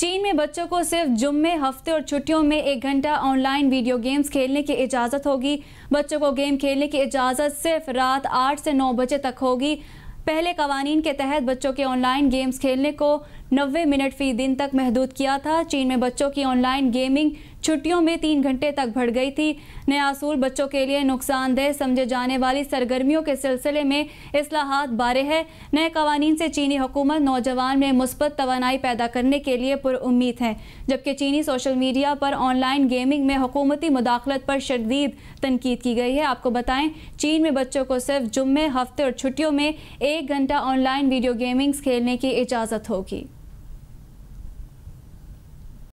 चीन में बच्चों को सिर्फ जुम्मे हफ्ते और छुट्टियों में एक घंटा ऑनलाइन वीडियो गेम्स खेलने की इजाज़त होगी बच्चों को गेम खेलने की इजाज़त सिर्फ रात आठ से नौ बजे तक होगी पहले कवानीन के तहत बच्चों के ऑनलाइन गेम्स खेलने को नब्बे मिनट फी दिन तक महदूद किया था चीन में बच्चों की ऑनलाइन गेमिंग छुट्टियों में तीन घंटे तक बढ़ गई थी नया असूल बच्चों के लिए नुकसानदेह समझे जाने वाली सरगर्मियों के सिलसिले में असलाहत बारे है नए कवानीन से चीनी हुकूमत नौजवान में मुस्बत तोानाई पैदा करने के लिए पुरुद है जबकि चीनी सोशल मीडिया पर ऑनलाइन गेमिंग में हुकूमती मुदाखलत पर शदीद तनकीद की गई है आपको बताएं चीन में बच्चों को सिर्फ जुम्मे हफ्ते और छुट्टियों में एक घंटा ऑनलाइन वीडियो गेमिंग्स खेलने की इजाज़त होगी